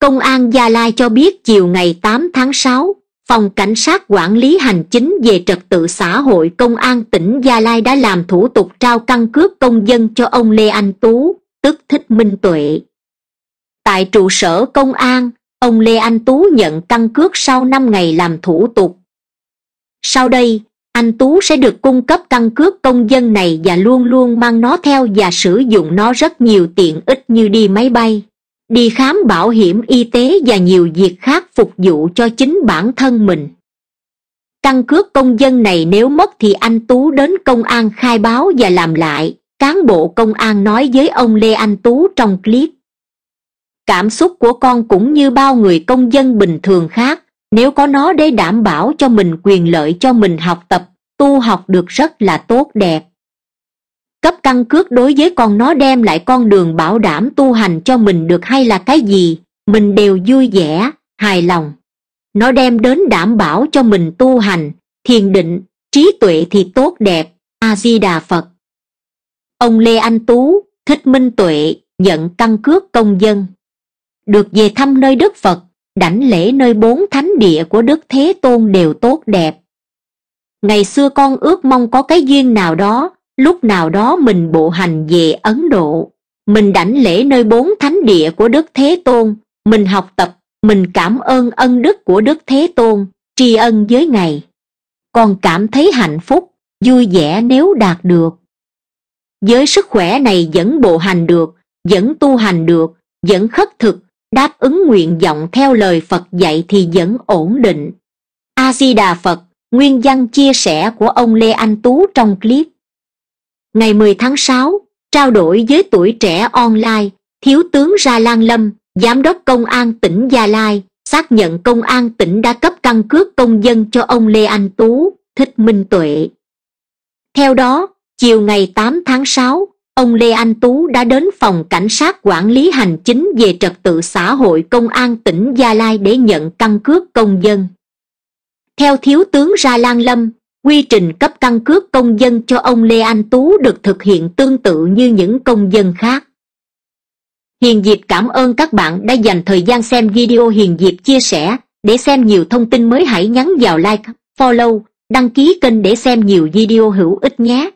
công an gia lai cho biết chiều ngày 8 tháng 6, phòng cảnh sát quản lý hành chính về trật tự xã hội công an tỉnh gia lai đã làm thủ tục trao căn cước công dân cho ông lê anh tú tức thích minh tuệ tại trụ sở công an ông lê anh tú nhận căn cước sau năm ngày làm thủ tục sau đây anh tú sẽ được cung cấp căn cước công dân này và luôn luôn mang nó theo và sử dụng nó rất nhiều tiện ích như đi máy bay đi khám bảo hiểm y tế và nhiều việc khác phục vụ cho chính bản thân mình căn cước công dân này nếu mất thì anh tú đến công an khai báo và làm lại cán bộ công an nói với ông lê anh tú trong clip cảm xúc của con cũng như bao người công dân bình thường khác nếu có nó để đảm bảo cho mình quyền lợi cho mình học tập tu học được rất là tốt đẹp cấp căn cước đối với con nó đem lại con đường bảo đảm tu hành cho mình được hay là cái gì mình đều vui vẻ hài lòng nó đem đến đảm bảo cho mình tu hành thiền định trí tuệ thì tốt đẹp a di đà phật ông lê anh tú thích minh tuệ nhận căn cước công dân được về thăm nơi đức phật đảnh lễ nơi bốn thánh địa của đức thế tôn đều tốt đẹp ngày xưa con ước mong có cái duyên nào đó lúc nào đó mình bộ hành về ấn độ mình đảnh lễ nơi bốn thánh địa của đức thế tôn mình học tập mình cảm ơn ân đức của đức thế tôn tri ân với ngài còn cảm thấy hạnh phúc vui vẻ nếu đạt được với sức khỏe này vẫn bộ hành được vẫn tu hành được vẫn khất thực đáp ứng nguyện vọng theo lời phật dạy thì vẫn ổn định a di đà phật nguyên văn chia sẻ của ông lê anh tú trong clip ngày 10 tháng 6, trao đổi với tuổi trẻ online thiếu tướng ra lan lâm giám đốc công an tỉnh gia lai xác nhận công an tỉnh đã cấp căn cước công dân cho ông lê anh tú thích minh tuệ theo đó chiều ngày 8 tháng 6, ông lê anh tú đã đến phòng cảnh sát quản lý hành chính về trật tự xã hội công an tỉnh gia lai để nhận căn cước công dân theo thiếu tướng ra lan lâm quy trình cấp căn cước công dân cho ông lê anh tú được thực hiện tương tự như những công dân khác hiền diệp cảm ơn các bạn đã dành thời gian xem video hiền diệp chia sẻ để xem nhiều thông tin mới hãy nhắn vào like follow đăng ký kênh để xem nhiều video hữu ích nhé